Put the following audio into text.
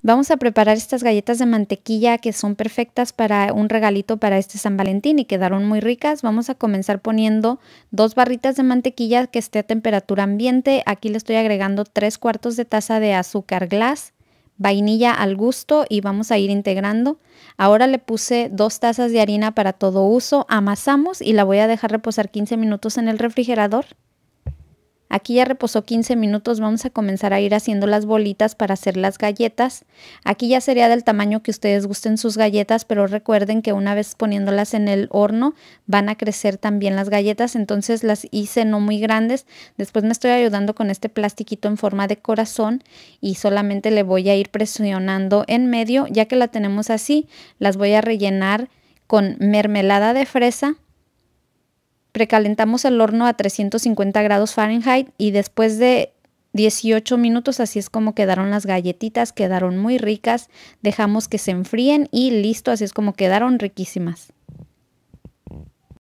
Vamos a preparar estas galletas de mantequilla que son perfectas para un regalito para este San Valentín y quedaron muy ricas. Vamos a comenzar poniendo dos barritas de mantequilla que esté a temperatura ambiente. Aquí le estoy agregando tres cuartos de taza de azúcar glass, vainilla al gusto y vamos a ir integrando. Ahora le puse dos tazas de harina para todo uso, amasamos y la voy a dejar reposar 15 minutos en el refrigerador. Aquí ya reposó 15 minutos, vamos a comenzar a ir haciendo las bolitas para hacer las galletas. Aquí ya sería del tamaño que ustedes gusten sus galletas, pero recuerden que una vez poniéndolas en el horno van a crecer también las galletas, entonces las hice no muy grandes. Después me estoy ayudando con este plastiquito en forma de corazón y solamente le voy a ir presionando en medio. Ya que la tenemos así, las voy a rellenar con mermelada de fresa recalentamos el horno a 350 grados Fahrenheit y después de 18 minutos, así es como quedaron las galletitas, quedaron muy ricas, dejamos que se enfríen y listo, así es como quedaron riquísimas.